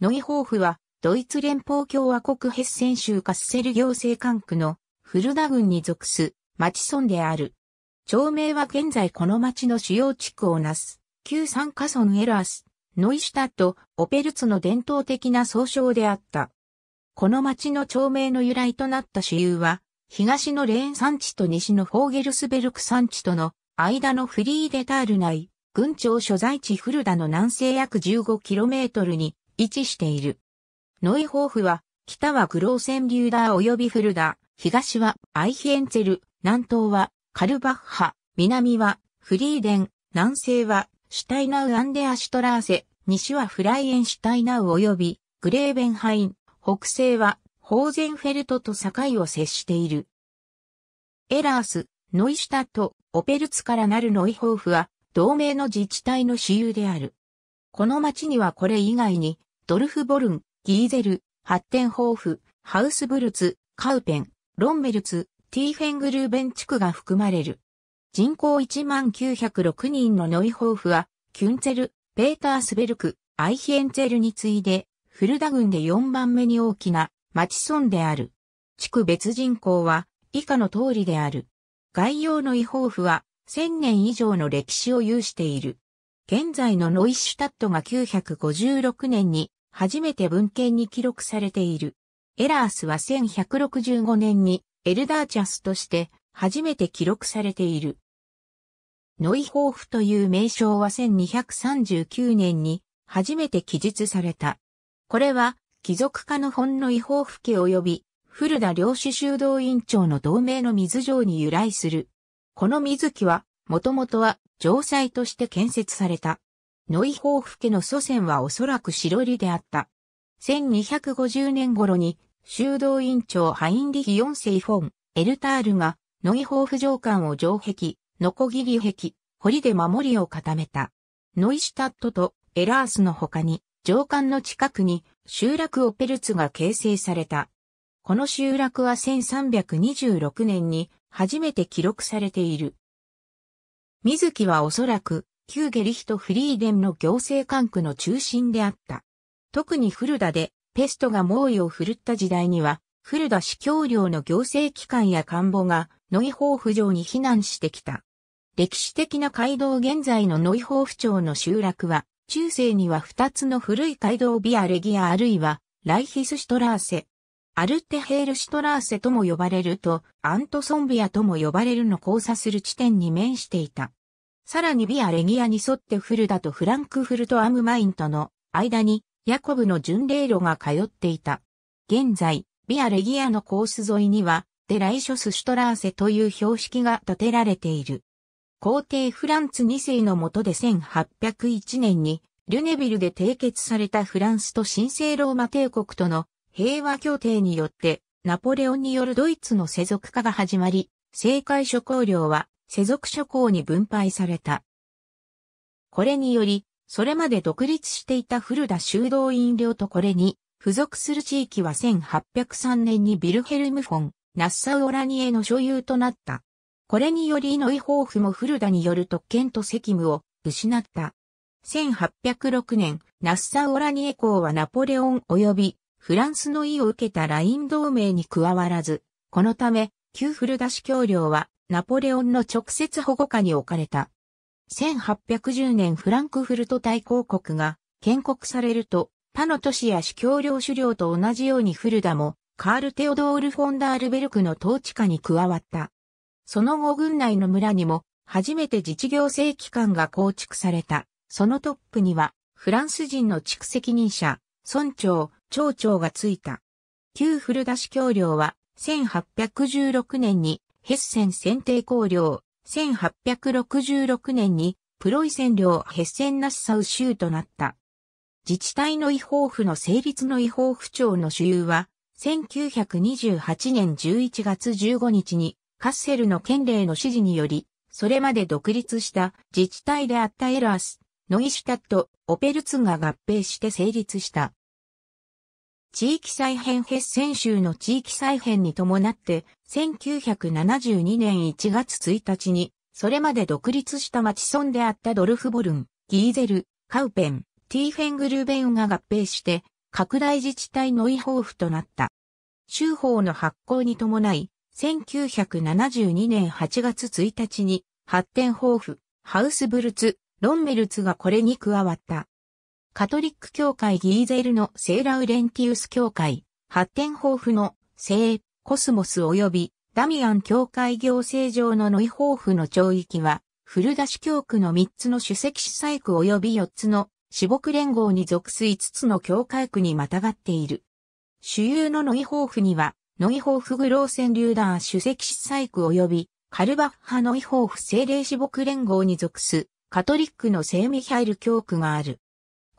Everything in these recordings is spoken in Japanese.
ノイホーフは、ドイツ連邦共和国ヘッセン州カッセル行政管区のフルダ郡に属す町村である。町名は現在この町の主要地区をなす、旧三カ村エラース、ノイシュタット、オペルツの伝統的な総称であった。この町の町名の由来となった主流は、東のレーン山地と西のフォーゲルスベルク山地との間のフリーデタール内、郡庁所在地フルダの南西約 15km に位置している。ノイホーフは、北はグローセンリューダー及びフルダ、東はアイヒエンツェル、南東はカルバッハ、南はフリーデン、南西はシュタイナウ・アンデア・シュトラーセ、西はフライエンシュタイナウ及びグレーベンハイン、北西はホーゼンフェルトと境を接している。エラース、ノイシュタとオペルツからなるノイホーフは同盟の自治体の私有である。この町にはこれ以外にドルフ・ボルン、ギーゼル、ハッテンホーフ、ハウスブルツ、カウペン、ロンメルツ、ティーフェングルーベン地区が含まれる。人口1906人のノイホーフは、キュンツェル、ペータースベルク、アイヒエンツェルに次いで、フルダ郡で4番目に大きな町村である。地区別人口は以下の通りである。概要のホーフは1000年以上の歴史を有している。現在のノイシュタットが956年に初めて文献に記録されている。エラースは1165年にエルダーチャスとして初めて記録されている。ノイホーフという名称は1239年に初めて記述された。これは貴族家の本ノイホーフ家及び古田領主修道院長の同盟の水城に由来する。この水木はもともとは城塞として建設された。ノイホーフ家の祖先はおそらく白利であった。1250年頃に、修道院長ハインリヒ四世フォン、エルタールが、ノイホーフ上官を城壁、ノコギリ壁、堀で守りを固めた。ノイシュタットとエラースの他に、上官の近くに集落オペルツが形成された。この集落は1326年に初めて記録されている。水木はおそらく旧ゲリヒトフリーデンの行政管区の中心であった。特にフルダでペストが猛威を振るった時代には、フルダ司教領の行政機関や官房がノイホーフ城に避難してきた。歴史的な街道現在のノイホーフ町の集落は、中世には二つの古い街道ビアレギアあるいはライヒスシュトラーセ。アルテヘールシュトラーセとも呼ばれると、アントソンビアとも呼ばれるの交差する地点に面していた。さらにビアレギアに沿ってフルダとフランクフルトアムマインとの間にヤコブの巡礼路が通っていた。現在、ビアレギアのコース沿いには、デライショス・シュトラーセという標識が建てられている。皇帝フランツ2世の下で1801年に、ルネビルで締結されたフランスと神聖ローマ帝国との平和協定によって、ナポレオンによるドイツの世俗化が始まり、政界諸公領は世俗諸侯に分配された。これにより、それまで独立していた古田修道院領とこれに、付属する地域は1803年にビルヘルムフォン、ナッサウ・オラニエの所有となった。これによりノイホーフも古田による特権と責務を失った。1806年、ナッサウ・オラニエ公はナポレオン及びフランスの意を受けたライン同盟に加わらず、このため、旧古田市教領はナポレオンの直接保護下に置かれた。1810年フランクフルト大公国が建国されると、他の都市や市教領主領と同じようにフルダも、カール・テオドール・フォンダールベルクの統治下に加わった。その後軍内の村にも、初めて自治行政機関が構築された。そのトップには、フランス人の地区責任者、村長、町長がついた。旧フルダ市教領は、1816年にヘッセン選定公領、1866年にプロイセン領ヘッセンナッサウ州となった。自治体の違法府の成立の違法府庁の主有は、1928年11月15日にカッセルの県令の指示により、それまで独立した自治体であったエラース、ノイシュタット、オペルツが合併して成立した。地域再編ヘッセン州の地域再編に伴って、1972年1月1日に、それまで独立した町村であったドルフボルン、ギーゼル、カウペン、ティーフェングルーベンが合併して、拡大自治体ノイホーとなった。州法の発行に伴い、1972年8月1日に、発展豊富、ハウスブルツ、ロンメルツがこれに加わった。カトリック教会ギーゼルの聖ラウレンティウス教会、発展豊富の聖コスモス及びダミアン教会行政上のノイホーフの町域は、古出し教区の3つの主席主催区及び4つの私牧連合に属す5つの教会区にまたがっている。主有のノイホーフには、ノイホーフグローセンリューダー主席主催区及びカルバッハノイホーフ聖霊私牧連合に属すカトリックの聖ミハイル教区がある。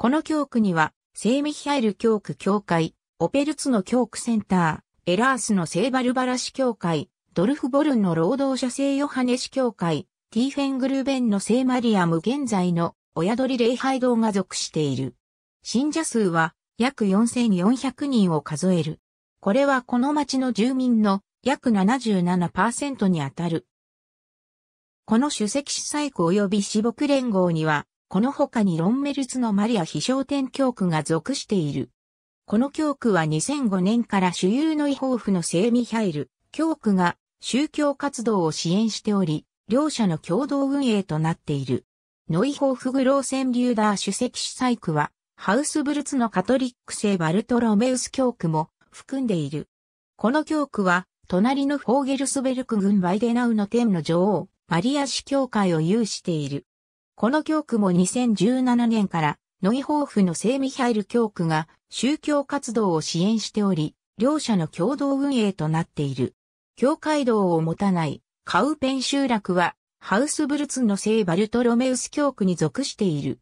この教区には、聖ミヒャイル教区教会、オペルツの教区センター、エラースの聖バルバラ市教会、ドルフボルンの労働者聖ヨハネ市教会、ティーフェングルーベンの聖マリアム現在の親鳥礼拝堂が属している。信者数は約4400人を数える。これはこの町の住民の約77%にあたる。この主席主催区及び私牧連合には、この他にロンメルツのマリア飛翔天教区が属している。この教区は2005年から主流の違法府の聖ミハイル教区が宗教活動を支援しており、両者の共同運営となっている。ノイホーフグローセンリューダー主席主催区は、ハウスブルツのカトリック聖バルトロメウス教区も含んでいる。この教区は、隣のフォーゲルスベルク軍バイデナウの天の女王、マリア市教会を有している。この教区も2017年からノイホーフの聖ミハイル教区が宗教活動を支援しており、両者の共同運営となっている。教会道を持たないカウペン集落はハウスブルツの聖バルトロメウス教区に属している。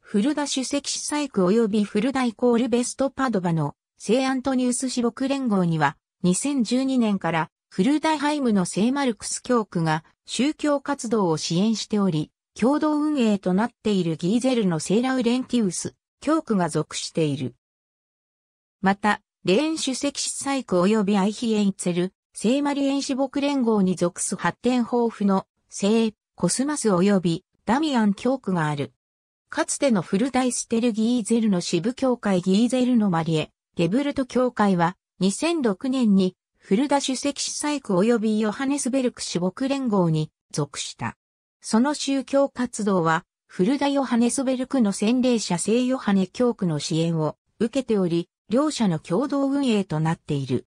古田主席主催区及び古田イコールベストパドバの聖アントニウス私牧連合には2012年から古田ハイムの聖マルクス教区が宗教活動を支援しており、共同運営となっているギーゼルのセーラウレンティウス、教区が属している。また、レーン主席司祭区及びアイヒエンツェル、セーマリエン市牧連合に属す発展豊富のセー、コスマス及びダミアン教区がある。かつてのフルダイステルギーゼルの支部教会ギーゼルのマリエ、ゲブルト教会は2006年にフルダ主席司祭区及びヨハネスベルク市牧連合に属した。その宗教活動は、古ダ・ヨハネスベルクの洗礼者聖ヨハネ教区の支援を受けており、両者の共同運営となっている。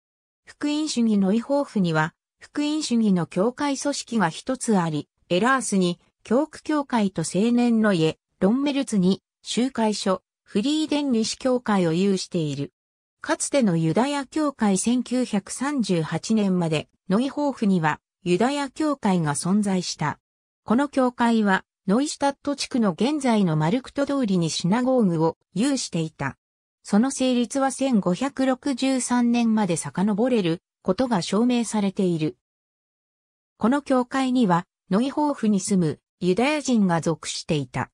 福音主義の違法府には、福音主義の教会組織が一つあり、エラースに、教区教会と青年の家、ロンメルツに、集会所、フリーデン西教会を有している。かつてのユダヤ教会1938年まで、ノイホーフにはユダヤ教会が存在した。この教会は、ノイシュタット地区の現在のマルクト通りにシナゴーグを有していた。その成立は1563年まで遡れることが証明されている。この教会には、ノイホーフに住むユダヤ人が属していた。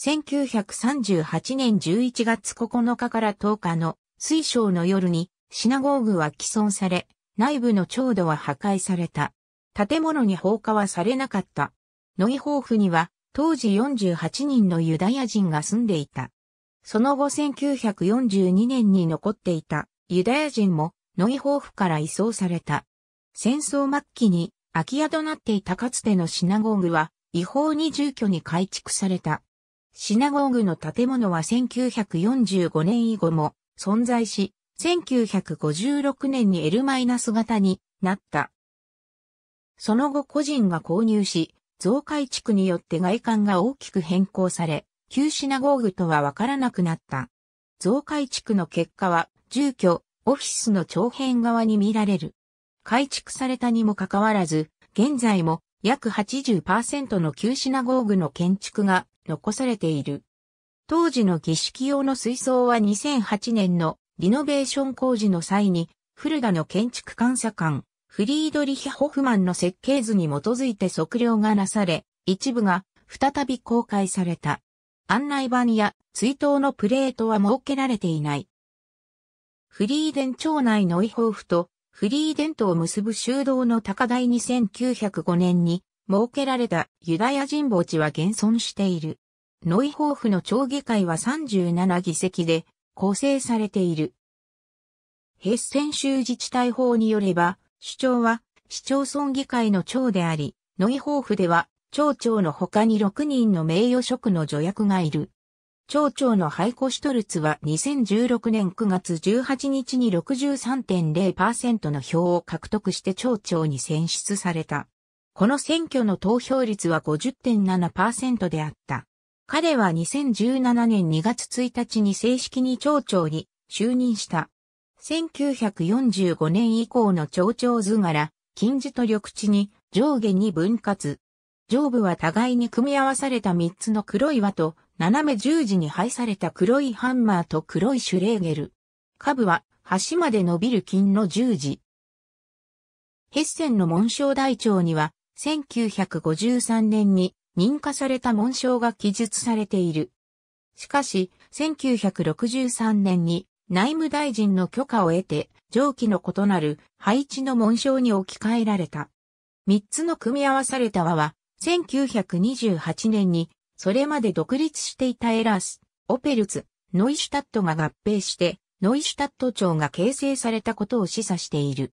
1938年11月9日から10日の水晶の夜にシナゴーグは毀損され、内部の長度は破壊された。建物に放火はされなかった。ノイホーフには当時48人のユダヤ人が住んでいた。その後1942年に残っていたユダヤ人もノイホーフから移送された。戦争末期に空き家となっていたかつてのシナゴーグは違法に住居に改築された。シナゴーグの建物は1945年以後も存在し、1956年に L- 型になった。その後個人が購入し、増改築によって外観が大きく変更され、旧品豪具とはわからなくなった。増改築の結果は、住居、オフィスの長辺側に見られる。改築されたにもかかわらず、現在も約80%の旧品豪具の建築が残されている。当時の儀式用の水槽は2008年のリノベーション工事の際に、古田の建築監査官、フリードリヒ・ホフマンの設計図に基づいて測量がなされ、一部が再び公開された。案内板や追悼のプレートは設けられていない。フリーデン町内のイホーフとフリーデントを結ぶ修道の高台に1905年に設けられたユダヤ人墓地は現存している。ノイホーフの町議会は37議席で構成されている。ヘッセン州自治体法によれば、首長は市町村議会の長であり、野井抱負では町長の他に6人の名誉職の助役がいる。町長のハイコ・シトルツは2016年9月18日に63.0%の票を獲得して町長に選出された。この選挙の投票率は50.7%であった。彼は2017年2月1日に正式に町長に就任した。1945年以降の蝶々図柄、金字と緑地に上下に分割。上部は互いに組み合わされた3つの黒い輪と、斜め十字に配された黒いハンマーと黒いシュレーゲル。下部は端まで伸びる金の十字。ヘッセンの紋章台帳には、1953年に認可された紋章が記述されている。しかし、1963年に内務大臣の許可を得て、上記の異なる配置の紋章に置き換えられた。三つの組み合わされた和は、1928年に、それまで独立していたエラース、オペルツ、ノイシュタットが合併して、ノイシュタット町が形成されたことを示唆している。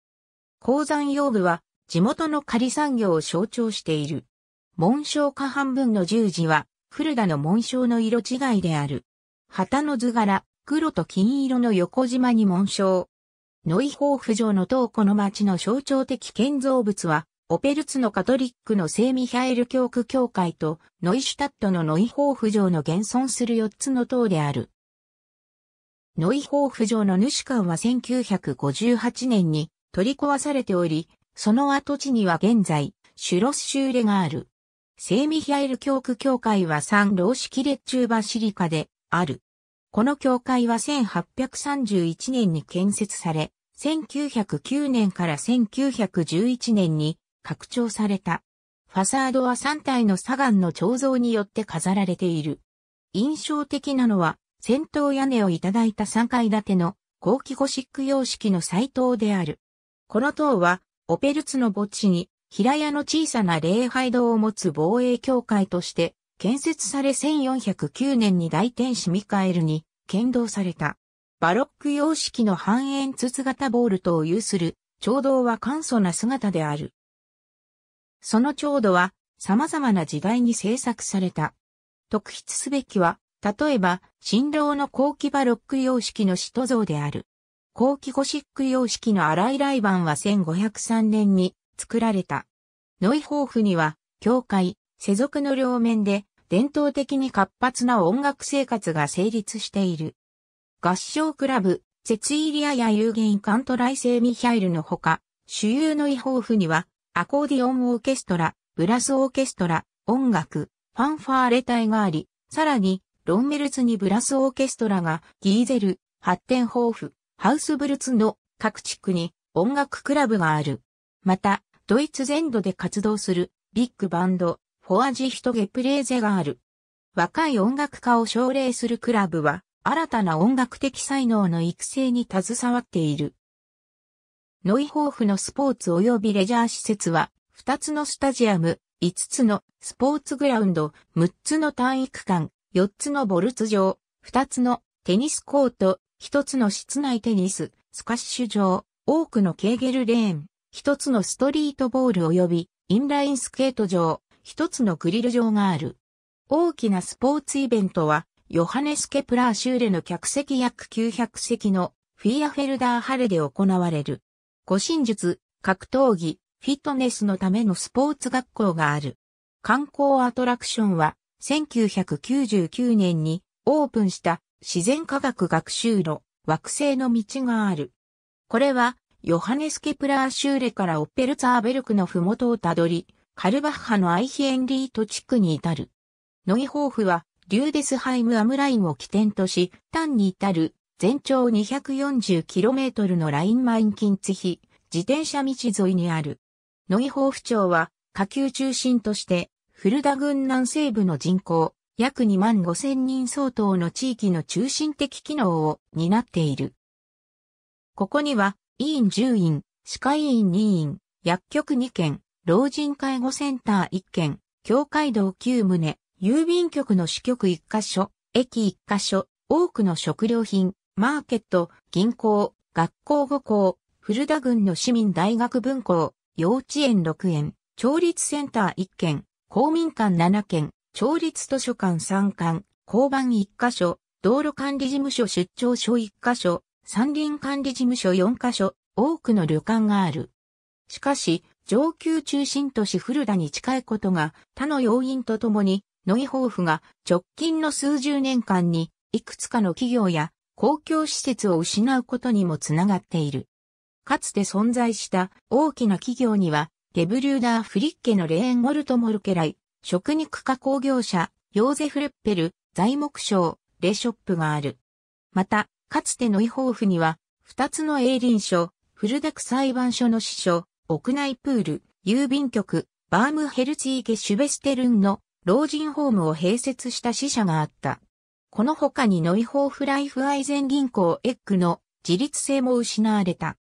鉱山用具は、地元の仮産業を象徴している。紋章下半分の十字は、古田の紋章の色違いである。旗の図柄、黒と金色の横縞に紋章。ノイホーフ城の塔この町の象徴的建造物は、オペルツのカトリックの聖ミヒャエル教区教会と、ノイシュタットのノイホーフ城の現存する4つの塔である。ノイホーフ城の主館は1958年に取り壊されており、その跡地には現在、シュロスシューレがある。聖ミヒャエル教区教会はサンロー式列中バシリカである。この教会は1831年に建設され、1909年から1911年に拡張された。ファサードは3体の砂岩の彫像によって飾られている。印象的なのは、先頭屋根をいただいた3階建ての後期ゴシック様式の祭塔である。この塔は、オペルツの墓地に平屋の小さな礼拝堂を持つ防衛教会として建設され1409年に大天使ミカエルに剣道された。バロック様式の半円筒型ボールトを有する、長道は簡素な姿である。その長度は様々な時代に制作された。特筆すべきは、例えば、新郎の後期バロック様式の使徒像である。後期ゴシック様式の荒井来ンは1503年に作られた。ノイホーフには、教会、世俗の両面で伝統的に活発な音楽生活が成立している。合唱クラブ、セツイリアやユーゲイン・カントライセー・ミヒャイルのほか、主流の違法譜には、アコーディオンオーケストラ、ブラスオーケストラ、音楽、ファンファーレ隊があり、さらに、ロンメルツにブラスオーケストラが、ギーゼル、発展豊富、ハウスブルツの各地区に音楽クラブがある。また、ドイツ全土で活動するビッグバンド、ホアジヒトゲプレーゼがある。若い音楽家を奨励するクラブは、新たな音楽的才能の育成に携わっている。ノイホーフのスポーツ及びレジャー施設は、2つのスタジアム、5つのスポーツグラウンド、6つの体育館、4つのボルツ場、2つのテニスコート、1つの室内テニス、スカッシュ場、多くのケーゲルレーン、1つのストリートボール及びインラインスケート場、一つのグリル場がある。大きなスポーツイベントは、ヨハネス・ケプラー修レの客席約900席のフィアフェルダーハレで行われる。護身術、格闘技、フィットネスのためのスポーツ学校がある。観光アトラクションは、1999年にオープンした自然科学学習路、惑星の道がある。これは、ヨハネス・ケプラー修レからオッペルツァーベルクのふもとをたどり、カルバッハのアイヒエンリート地区に至る。ノイホーフは、リューデスハイムアムラインを起点とし、単に至る、全長 240km のラインマイン近ツ比、自転車道沿いにある。ノイホーフ町は、下級中心として、フルダ郡南西部の人口、約2万5千人相当の地域の中心的機能を担っている。ここには、委員10員、歯科委員2員、薬局2件、老人介護センター1軒、教会道9棟、郵便局の支局1カ所、駅1カ所、多くの食料品、マーケット、銀行、学校5校、古田郡の市民大学分校、幼稚園6園、調律センター1軒、公民館7軒、調律図書館3館、交番1カ所、道路管理事務所出張所1カ所、山林管理事務所4カ所、多くの旅館がある。しかし、上級中心都市フルダに近いことが他の要因とともに、ノイホーフが直近の数十年間にいくつかの企業や公共施設を失うことにもつながっている。かつて存在した大きな企業には、ゲブリューダー・フリッケのレーン・モルト・モルケライ、食肉加工業者、ヨーゼフ・レッペル、材木商、レショップがある。また、かつてノイホーフには、二つの営林所、フルダク裁判所の支所、屋内プール、郵便局、バームヘルツィーケシュベステルンの老人ホームを併設した死者があった。この他にノイホーフライフアイゼン銀行エッグの自立性も失われた。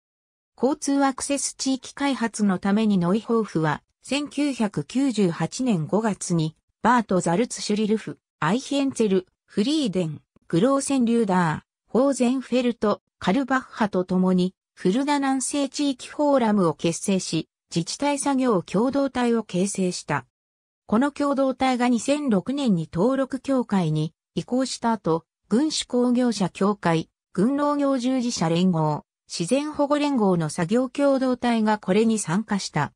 交通アクセス地域開発のためにノイホーフは1998年5月にバート・ザルツ・シュリルフ、アイヒエンツェル、フリーデン、グローセン・リューダー、ホーゼンフェルト、カルバッハと共にフルダ南西地域フォーラムを結成し、自治体作業共同体を形成した。この共同体が2006年に登録協会に移行した後、軍種工業者協会、軍農業従事者連合、自然保護連合の作業共同体がこれに参加した。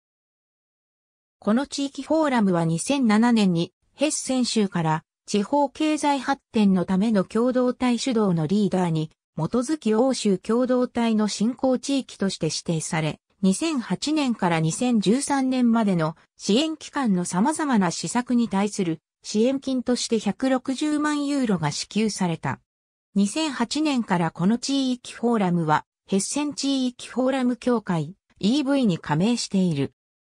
この地域フォーラムは2007年にヘッセン州から地方経済発展のための共同体主導のリーダーに基づき欧州共同体の振興地域として指定され、2008年から2013年までの支援機関の様々な施策に対する支援金として160万ユーロが支給された。2008年からこの地域フォーラムは、ヘッセン地域フォーラム協会 EV に加盟している。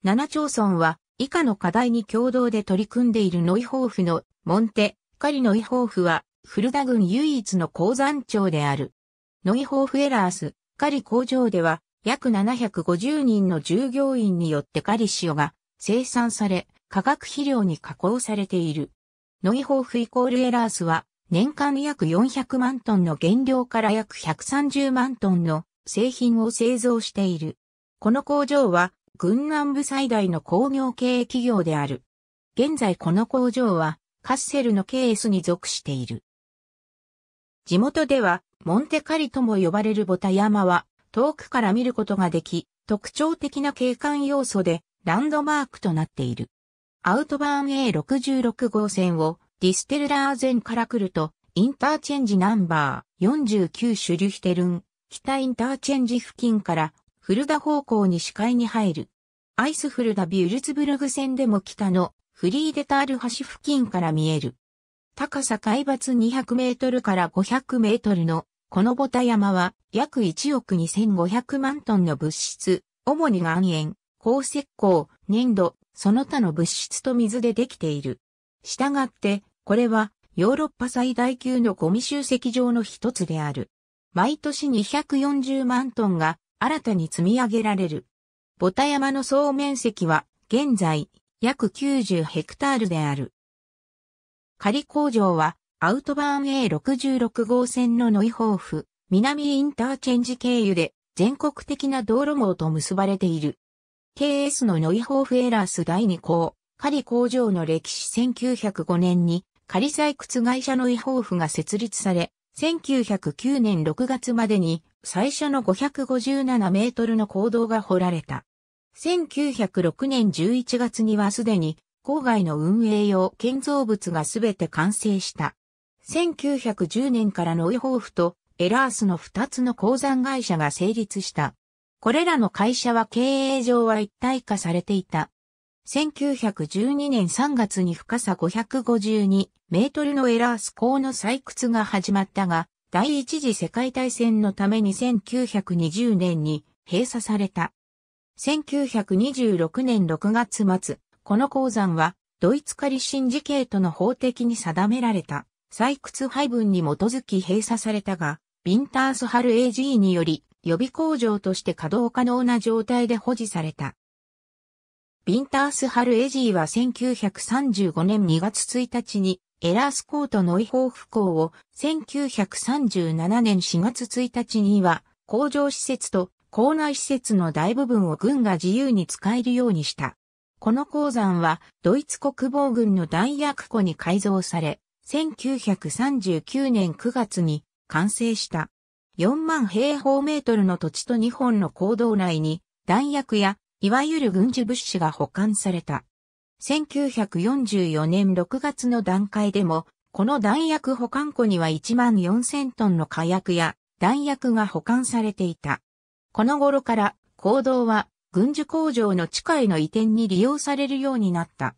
7町村は以下の課題に共同で取り組んでいるノイホーフのモンテ、カリノイホーフは古田郡唯一の鉱山町である。ノイホーフエラース、カリ工場では、約750人の従業員によってカリ塩が生産され、化学肥料に加工されている。ノイホーフイコールエラースは、年間約400万トンの原料から約130万トンの製品を製造している。この工場は、軍南部最大の工業経営企業である。現在この工場は、カッセルのケースに属している。地元では、モンテカリとも呼ばれるボタ山は、遠くから見ることができ、特徴的な景観要素で、ランドマークとなっている。アウトバーン A66 号線を、ディステルラーゼンから来ると、インターチェンジナンバー49シュリュヒテルン、北インターチェンジ付近から、フルダ方向に視界に入る。アイスフルダビュルツブルグ線でも北のフリーデタール橋付近から見える。高さ海抜200メートルから500メートルの、このボタ山は約1億2500万トンの物質、主に岩塩、鉱石鉱、粘土、その他の物質と水でできている。したがって、これはヨーロッパ最大級のゴミ集積場の一つである。毎年240万トンが新たに積み上げられる。ボタ山の総面積は現在約90ヘクタールである。仮工場は、アウトバーン A66 号線のノイホーフ、南インターチェンジ経由で、全国的な道路網と結ばれている。KS のノイホーフエラース第2項、仮工場の歴史1905年に、仮採掘会社ノイホーフが設立され、1909年6月までに、最初の557メートルの坑道が掘られた。1906年11月にはすでに郊外の運営用建造物がすべて完成した。1910年からノイホーフとエラースの2つの鉱山会社が成立した。これらの会社は経営上は一体化されていた。1912年3月に深さ552メートルのエラース港の採掘が始まったが、第一次世界大戦のために1920年に閉鎖された。1926年6月末、この鉱山は、ドイツカリシンジケートの法的に定められた、採掘配分に基づき閉鎖されたが、ビンタースハル AG により、予備工場として稼働可能な状態で保持された。ビンタースハルエジーは1935年2月1日にエラースコートノイホーフ港を1937年4月1日には工場施設と校内施設の大部分を軍が自由に使えるようにした。この鉱山はドイツ国防軍の弾薬庫に改造され、1939年9月に完成した。4万平方メートルの土地と2本の坑道内に弾薬やいわゆる軍事物資が保管された。1944年6月の段階でも、この弾薬保管庫には1万4000トンの火薬や弾薬が保管されていた。この頃から行動は軍需工場の地下への移転に利用されるようになった。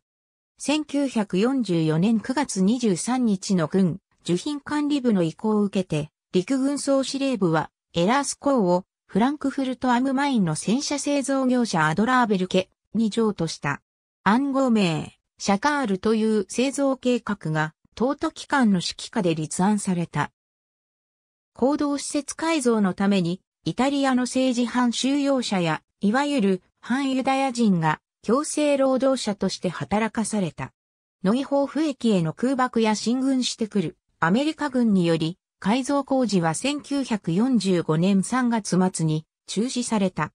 1944年9月23日の軍、受品管理部の意向を受けて、陸軍総司令部は、エラース港を、フランクフルトアムマインの戦車製造業者アドラーベル家に譲渡した。暗号名、シャカールという製造計画が、東都機関の指揮下で立案された。行動施設改造のために、イタリアの政治犯収容者やいわゆる反ユダヤ人が強制労働者として働かされた。ノイホーフ駅への空爆や進軍してくるアメリカ軍により改造工事は1945年3月末に中止された。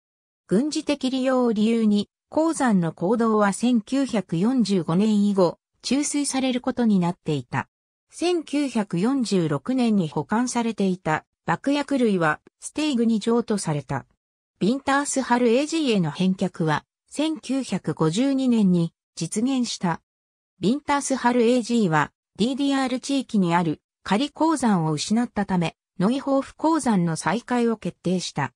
軍事的利用を理由に鉱山の行動は1945年以後注水されることになっていた。1946年に保管されていた爆薬類はステイグに譲渡された。ビンタースハル AG への返却は、1952年に実現した。ビンタースハル AG は、DDR 地域にある仮鉱山を失ったため、ノイホーフ鉱山の再開を決定した。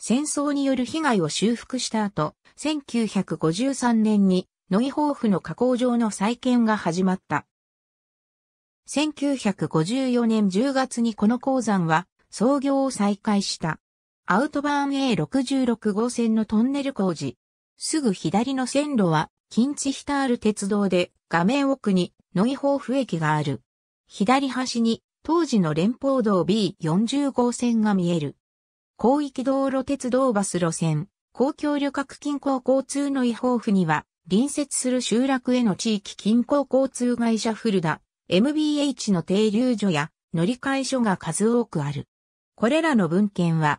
戦争による被害を修復した後、1953年にノイホーフの加工場の再建が始まった。1954年10月にこの鉱山は創業を再開した。アウトバーン A66 号線のトンネル工事。すぐ左の線路は、近地ヒタール鉄道で、画面奥に、ノイホーフ駅がある。左端に、当時の連邦道 B40 号線が見える。広域道路鉄道バス路線、公共旅客近郊交通の違法フには、隣接する集落への地域近郊交通会社フルダ、MBH の停留所や乗り換え所が数多くある。これらの文献は、